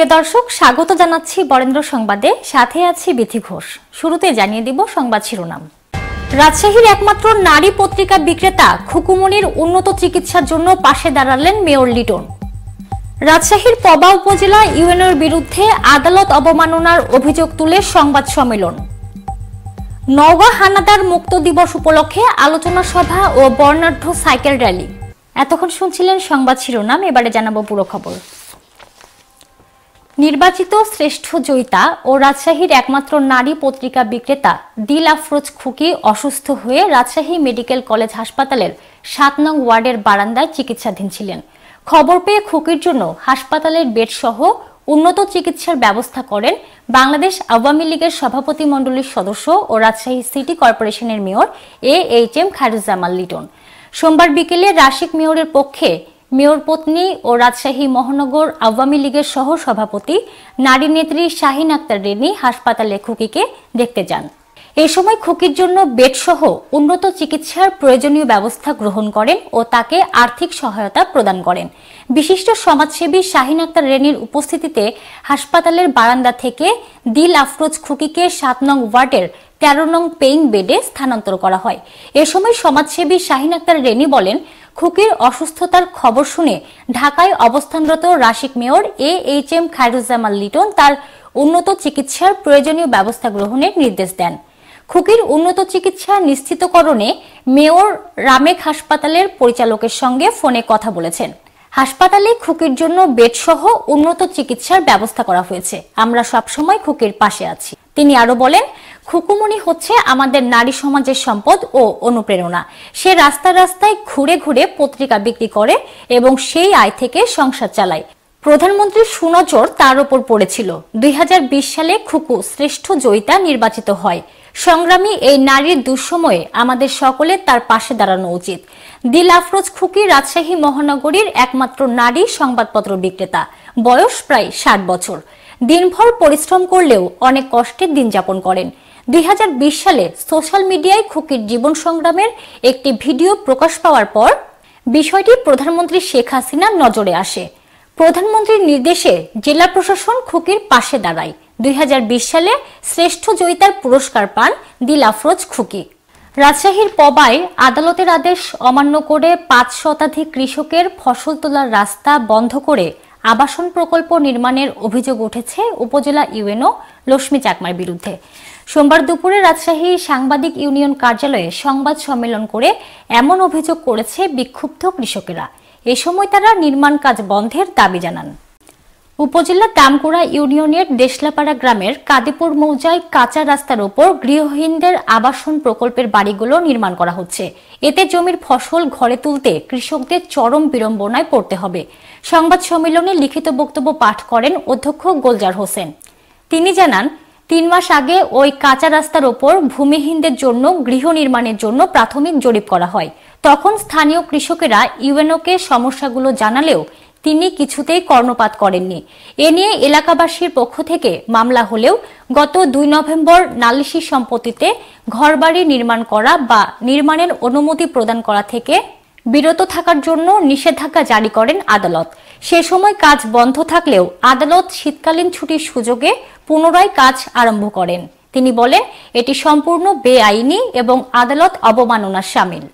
প্রিয় দর্শক স্বাগত জানাচ্ছি বরেন্দ্র সংবাদে সাথে আছি বিথি ঘোষ শুরুতে জানিয়ে দিব সংবাদ শিরোনাম রাজশাহীর একমাত্র নারী পত্রিকা বিক্রেতা খুকুমনির উন্নত চিকিৎসার জন্য পাশে দাঁড়ালেন মেয়র লিটন রাজশাহীর পবা উপজেলা ইউএনওর বিরুদ্ধে আদালত অবমাননার অভিযোগ তুলে সংবাদ সম্মেলন নওগাঁ হানাদার মুক্ত দিবস উপলক্ষে আলোচনা সভা ও বর্ণাঢ্য সাইকেল র্যালি এতক্ষণ শুনছিলেন সংবাদ শিরোনাম এবারে জানাবো পুরো খবর নির্বাচিত শ্রেষ্ঠ জয়িতা ও রাজশাহীর একমাত্র নারী পত্রিকা বিক্রেতা দিল আফরোজ খুকি অসুস্থ হয়ে রাজশাহী মেডিকেল কলেজ হাসপাতালের সাত নং ওয়ার্ডের বারান্দায় চিকিৎসাধীন ছিলেন খবর পেয়ে খুকির জন্য হাসপাতালের বেডসহ উন্নত চিকিৎসার ব্যবস্থা করেন বাংলাদেশ আওয়ামী লীগের সভাপতি মণ্ডলীর সদস্য ও রাজশাহী সিটি কর্পোরেশনের mayor A H M Khairuzzaman Liton সোমবার বিকেলে রাশিক মেয়রের পক্ষে মেয়র পত্নী ও রাজশাহী মহানগর আওয়ামী লীগের সহ সভাপতি নারী নেত্রী শাহিন আক্তার রেনি হাসপাতালে খুকিকে দেখতে যান এ সময় খুকির জন্য বেডসহ উন্নত চিকিৎসার প্রয়োজনীয় ব্যবস্থা গ্রহণ করেন ও তাকে আর্থিক সহায়তা প্রদান করেন বিশিষ্ট সমাজসেবী শাহিন আক্তার রেনির উপস্থিতিতে হাসপাতালের বারান্দা থেকে দিল আফরোজ খুকিকে সাত নং ওয়ার্ডের তেরো নং পেইং বেডে স্থানান্তর করা হয় এ সময় সমাজসেবী শাহিন আক্তার রেনি বলেন খুকির অসুস্থতার খবর শুনে ঢাকায় অবস্থানরত রাশিক mayor A H M Khairuzzaman Liton তার উন্নত চিকিৎসার প্রয়োজনীয় ব্যবস্থা গ্রহণের নির্দেশ দেন খুকির উন্নত চিকিৎসা নিশ্চিতকরণে মেয়র রামেক হাসপাতালের পরিচালকের সঙ্গে ফোনে কথা বলেছেন হাসপাতালে খুকির জন্য বেড সহ উন্নত চিকিৎসার ব্যবস্থা করা হয়েছে আমরা সবসময় খুকির পাশে আছি তিনি আরো বলেন খুকুমনি হচ্ছে আমাদের নারী সমাজের সম্পদ ও অনুপ্রেরণা সে রাস্তা রাস্তায় ঘুরে ঘুরে পত্রিকা বিক্রি করে এবং সেই আয় থেকে সংসার চালায় প্রধানমন্ত্রীর সুনজর তার ওপর পড়েছিল দুই সালে খুকু শ্রেষ্ঠ জয়িতা নির্বাচিত হয় সংগ্রামী এই নারীর দুঃসময়ে আমাদের সকলে তার পাশে দাঁড়ানো উচিত দিল আফরোজ খুকি রাজশাহী মহানগরীর একমাত্র নারী সংবাদপত্র বিক্রেতা বয়স প্রায় ষাট বছর দিনভর পরিশ্রম করলেও অনেক কষ্টে দিন যাপন করেন দুই সালে সোশ্যাল মিডিয়ায় খুকির জীবন সংগ্রামের একটি ভিডিও প্রকাশ পাওয়ার পর বিষয়টি প্রধানমন্ত্রী শেখ হাসিনার নজরে আসে প্রধানমন্ত্রীর নির্দেশে জেলা প্রশাসন খুকির পাশে দাঁড়ায় দুই সালে শ্রেষ্ঠ জয়িতার পুরস্কার পান দিল আফরোজ খুকি রাজশাহীর পবায় আদালতের আদেশ অমান্য করে পাঁচ শতাধিক কৃষকের ফসল তোলার রাস্তা বন্ধ করে আবাসন প্রকল্প নির্মাণের অভিযোগ উঠেছে উপজেলা ইউএনও লক্ষ্মী চাকমার বিরুদ্ধে সোমবার দুপুরে রাজশাহী সাংবাদিক ইউনিয়ন কার্যালয়ে সংবাদ সম্মেলন করে এমন অভিযোগ করেছে বিক্ষুব্ধ কৃষকেরা এ সময় তারা নির্মাণ কাজ বন্ধের দাবি জানান উপজেলা দামকুড়া ইউনিয়নের দেশলাপাড়া গ্রামের কাদিপুর মৌজায় কাঁচা রাস্তার ওপর গৃহহীনদের আবাসন প্রকল্পের বাড়িগুলো নির্মাণ করা হচ্ছে এতে জমির ফসল ঘরে তুলতে কৃষকদের চরম বিড়ম্বনায় পড়তে হবে সংবাদ সম্মেলনে লিখিত বক্তব্য পাঠ করেন অধ্যক্ষ গোলজার হোসেন তিনি জানান তিন মাস আগে ওই কাঁচা রাস্তার ওপর ভূমিহীনদের জন্য গৃহ নির্মাণের জন্য প্রাথমিক জরিপ করা হয় তখন স্থানীয় কৃষকেরা ইউএনওকে সমস্যাগুলো জানালেও তিনি কিছুতেই কর্ণপাত করেননি এ নিয়ে এলাকাবাসীর পক্ষ থেকে মামলা হলেও গত দুই নভেম্বর নালিশি সম্পত্তিতে ঘরবাড়ি নির্মাণ করা বা নির্মাণের অনুমতি প্রদান করা থেকে বিরত থাকার জন্য নিষেধাজ্ঞা জারি করেন আদালত সে সময় কাজ বন্ধ থাকলেও আদালত শীতকালীন ছুটির সুযোগে পুনরায় কাজ আরম্ভ করেন তিনি বলেন এটি সম্পূর্ণ বেআইনি এবং আদালত অবমাননার সামিল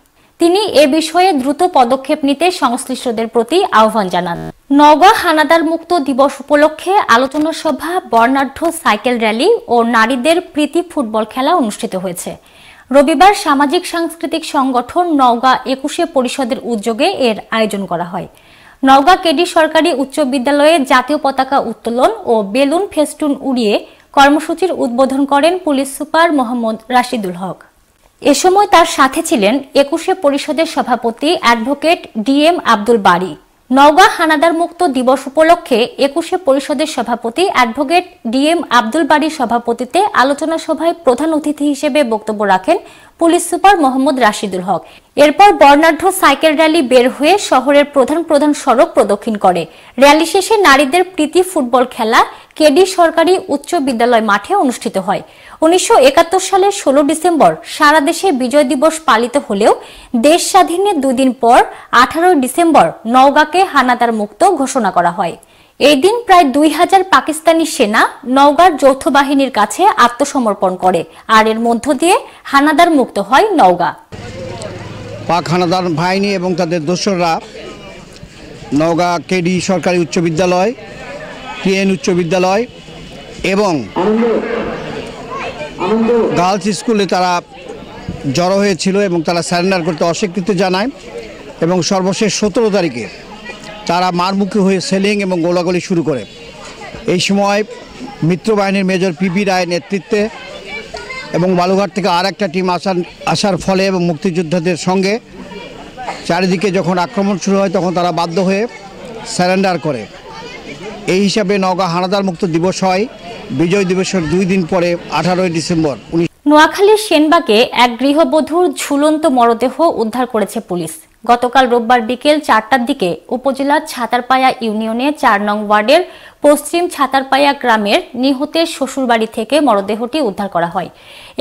তিনি এ বিষয়ে দ্রুত পদক্ষেপ নিতে সংশ্লিষ্টদের প্রতি আহ্বান জানান নওগাঁ হানাদার মুক্ত দিবস উপলক্ষে আলোচনা সভা বর্ণাঢ্য সাইকেল র্যালি ও নারীদের প্রীতি ফুটবল খেলা অনুষ্ঠিত হয়েছে রবিবার সামাজিক সাংস্কৃতিক সংগঠন নওগাঁ একুশে পরিষদের উদ্যোগে এর আয়োজন করা হয় নওগাঁ কেডি সরকারি উচ্চ বিদ্যালয়ে জাতীয় পতাকা উত্তোলন ও বেলুন ফেস্টুন উড়িয়ে কর্মসূচির উদ্বোধন করেন পুলিশ সুপার মোহাম্মদ রাশিদুল হক এ সময় তার সাথে ছিলেন একুশে পরিষদের সভাপতি অ্যাডভোকেট ডিএম আব্দুল বারিক নওগাঁ হানাদার মুক্ত দিবস উপলক্ষে একুশে পরিষদের সভাপতি অ্যাডভোকেট ডিএম আব্দুল বাড়ির সভাপতিতে আলোচনা সভায় প্রধান অতিথি হিসেবে বক্তব্য রাখেন পুলিশ সুপার মোহাম্মদ রাশিদুল হক এরপর বর্ণাঢ্য সাইকেল র্যালি বের হয়ে শহরের প্রধান প্রধান সড়ক প্রদক্ষিণ করে র্যালি শেষে নারীদের প্রীতি ফুটবল খেলা কেডি সরকারি উচ্চ বিদ্যালয় মাঠে অনুষ্ঠিত হয় উনিশশো সালের ষোলো ডিসেম্বর সারা দেশে বিজয় দিবস পালিত হলেও দেশ স্বাধীনের দুদিন পর আঠারোই ডিসেম্বর নওগাঁকে হানাদার মুক্ত ঘোষণা করা হয় এই দিন প্রায় দুই হাজার পাকিস্তানি সেনা নওগাঁর যৌথ বাহিনীর কাছে আত্মসমর্পণ করে আর এর মধ্য দিয়ে হানাদার মুক্ত হয় নওগাঁ পাক হানাদার বাহিনী এবং তাদের দোসররা নওগাঁ কেডি সরকারি উচ্চ বিদ্যালয় ক্রিয়েন উচ্চ বিদ্যালয় এবং গার্লস স্কুলে তারা জড়ো হয়েছিল এবং তারা স্যারেন্ডার করতে অস্বীকৃতি জানায় এবং সর্বশেষ সতেরো তারিখে তারা মারমুখী হয়ে সেলিং এবং গোলাগুলি শুরু করে এই সময় মিত্রবাহিনীর মেজর পিপি রায় নেতৃত্বে এবং বালুঘাট থেকে আর একটা টিম আসার আসার ফলে এবং মুক্তিযোদ্ধাদের সঙ্গে চারিদিকে যখন আক্রমণ শুরু হয় তখন তারা বাধ্য হয়ে স্যারেন্ডার করে এই হিসাবে নওগাঁ হানাদার মুক্ত দিবস হয় বিজয় দিবসের দুই দিন পরে আঠারোই ডিসেম্বর নোয়াখালীর সেনবাগে এক গৃহবধূর ঝুলন্ত মরদেহ উদ্ধার করেছে পুলিশ গতকাল রোববার বিকেল চারটার দিকে উপজেলার ছাতারপায়া ইউনিয়নে চার নং ওয়ার্ডের পশ্চিম ছাতারপায়া গ্রামের নিহতের শ্বশুরবাড়ি থেকে মরদেহটি উদ্ধার করা হয়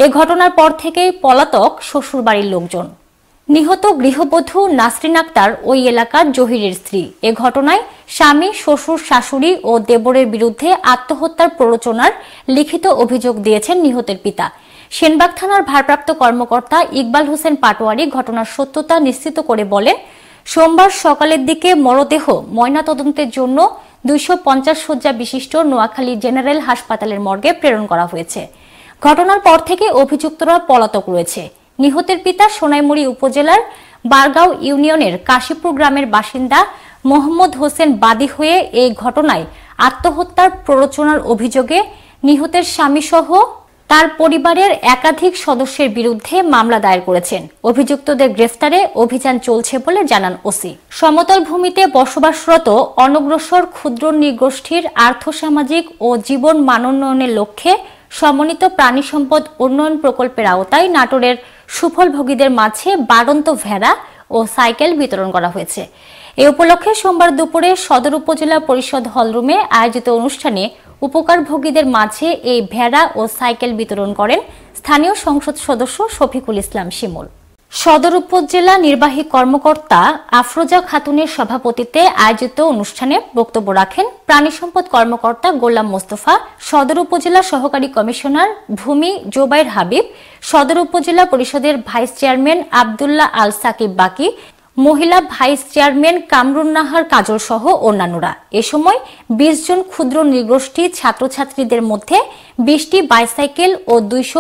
এ ঘটনার পর থেকেই পলাতক শ্বশুরবাড়ির লোকজন নিহত গৃহবধূ নাসরিন আক্তার ওই এলাকার জহিরের স্ত্রী এ ঘটনায় স্বামী শ্বশুর শাশুড়ি ও দেবরের বিরুদ্ধে আত্মহত্যার প্ররোচনার লিখিত অভিযোগ দিয়েছেন নিহতের পিতা সেনবাগ থানার ভারপ্রাপ্ত কর্মকর্তা ইকবাল হোসেন পাটোয়ারি ঘটনার সত্যতা নিশ্চিত করে বলেন সোমবার সকালের দিকে মরদেহ ময়নাতদন্তের জন্য দুইশো শয্যা বিশিষ্ট নোয়াখালী জেনারেল হাসপাতালের মর্গে প্রেরণ করা হয়েছে ঘটনার পর থেকে অভিযুক্তরা পলাতক রয়েছে নিহতের পিতা সোনাইমুড়ি উপজেলার বারগাঁও ইউনিয়নের কাশীপুর গ্রামের বাসিন্দা মোহাম্মদ হোসেন বাদী হয়ে এই ঘটনায় আত্মহত্যার প্ররোচনার অভিযোগে নিহতের স্বামীসহ তার পরিবারের একাধিক সদস্যের বিরুদ্ধে মামলা দায়ের করেছেন অভিযুক্তদের গ্রেফতারে অভিযান চলছে বলে জানান ওসি সমতল ভূমিতে বসবাসরত অনগ্রসর ক্ষুদ্র নিগোষ্ঠীর আর্থসামাজিক ও জীবন মানোন্নয়নের লক্ষ্যে সমন্বিত প্রাণী সম্পদ উন্নয়ন প্রকল্পের আওতায় নাটোরের সুফলভোগীদের মাঝে বাড়ন্ত ভেড়া ও সাইকেল বিতরণ করা হয়েছে এ উপলক্ষে সোমবার দুপুরে সদর উপজেলা পরিষদ হলরুমে আয়োজিত অনুষ্ঠানে উপকারভোগীদের মাঝে এই ভেড়া ও সাইকেল বিতরণ করেন স্থানীয় সংসদ সদস্য শফিকুল ইসলাম শিমুল সদর উপজেলা নির্বাহী কর্মকর্তা আফরোজা খাতুনের সভাপতিত্বে আয়োজিত অনুষ্ঠানে বক্তব্য রাখেন প্রাণী সম্পদ কর্মকর্তা গোলাম মোস্তফা সদর উপজেলা সহকারী কমিশনার ভূমি জোবাইর হাবিব সদর উপজেলা পরিষদের ভাইস চেয়ারম্যান আবদুল্লাহ আল সাকিব বাকি মহিলা ভাইস চেয়ারম্যান কামরুন নাহার কাজল সহ অন্যান্যরা এ সময় বিশ জন ক্ষুদ্র নৃগোষ্ঠী ছাত্রছাত্রীদের মধ্যে বিশটি বাইসাইকেল ও দুইশো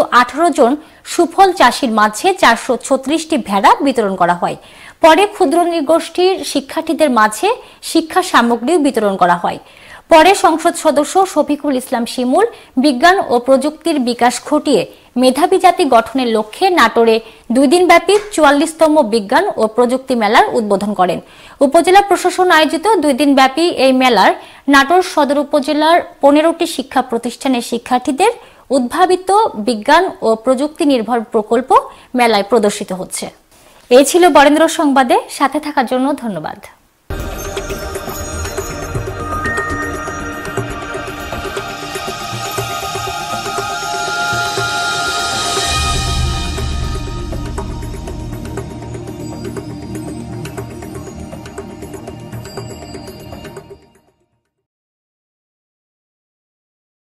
জন সুফল চাষির মাঝে চারশো ছত্রিশটি ভেড়া বিতরণ করা হয় পরে ক্ষুদ্র নৃগোষ্ঠীর শিক্ষার্থীদের মাঝে শিক্ষা সামগ্রীও বিতরণ করা হয় পরে সংসদ সদস্য শফিকুল ইসলাম শিমুল বিজ্ঞান ও প্রযুক্তির বিকাশ ঘটিয়ে মেধাবী জাতি গঠনের লক্ষ্যে নাটোরে দুই দিনব্যাপী চুয়াল্লিশতম বিজ্ঞান ও প্রযুক্তি মেলার উদ্বোধন করেন উপজেলা প্রশাসন আয়োজিত দুই দিনব্যাপী এই মেলার নাটোর সদর উপজেলার পনেরোটি শিক্ষা প্রতিষ্ঠানের শিক্ষার্থীদের উদ্ভাবিত বিজ্ঞান ও প্রযুক্তি নির্ভর প্রকল্প মেলায় প্রদর্শিত হচ্ছে এই ছিল বরেন্দ্র সংবাদে সাথে থাকার জন্য ধন্যবাদ